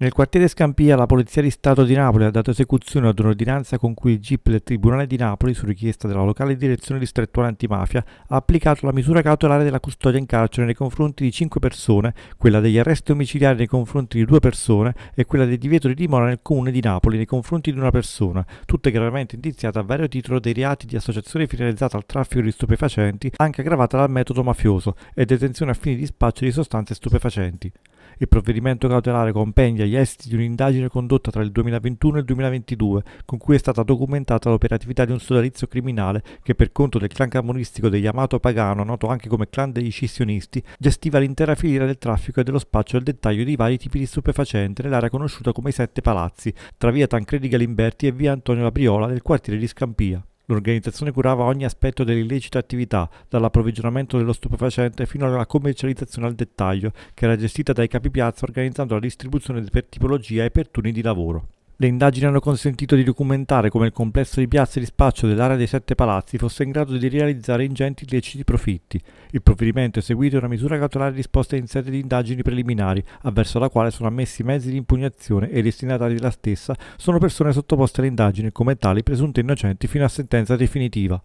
Nel quartiere Scampia la Polizia di Stato di Napoli ha dato esecuzione ad un'ordinanza con cui il GIP del Tribunale di Napoli, su richiesta della locale direzione distrettuale antimafia, ha applicato la misura cautelare della custodia in carcere nei confronti di cinque persone, quella degli arresti omicidiari nei confronti di due persone e quella del divieto di dimora nel comune di Napoli nei confronti di una persona, tutte gravemente indiziate a vario titolo dei reati di associazione finalizzata al traffico di stupefacenti, anche aggravata dal metodo mafioso, e detenzione a fini di spaccio di sostanze stupefacenti. Il provvedimento cautelare compendia gli esiti di un'indagine condotta tra il 2021 e il 2022, con cui è stata documentata l'operatività di un sodalizio criminale che per conto del clan camoristico degli Amato Pagano, noto anche come clan degli scissionisti, gestiva l'intera filiera del traffico e dello spaccio al dettaglio di vari tipi di stupefacenti nell'area conosciuta come i Sette Palazzi, tra via Tancredi Galimberti e via Antonio Labriola nel quartiere di Scampia. L'organizzazione curava ogni aspetto dell'illecita attività, dall'approvvigionamento dello stupefacente fino alla commercializzazione al dettaglio, che era gestita dai capi piazza organizzando la distribuzione per tipologia e per turni di lavoro. Le indagini hanno consentito di documentare come il complesso di piazze di spaccio dell'area dei Sette Palazzi fosse in grado di realizzare ingenti illeciti profitti. Il provvedimento è seguito una misura cautelare disposta in sede di indagini preliminari, avverso la quale sono ammessi mezzi di impugnazione e i destinatari della stessa sono persone sottoposte alle indagini come tali presunte innocenti fino a sentenza definitiva.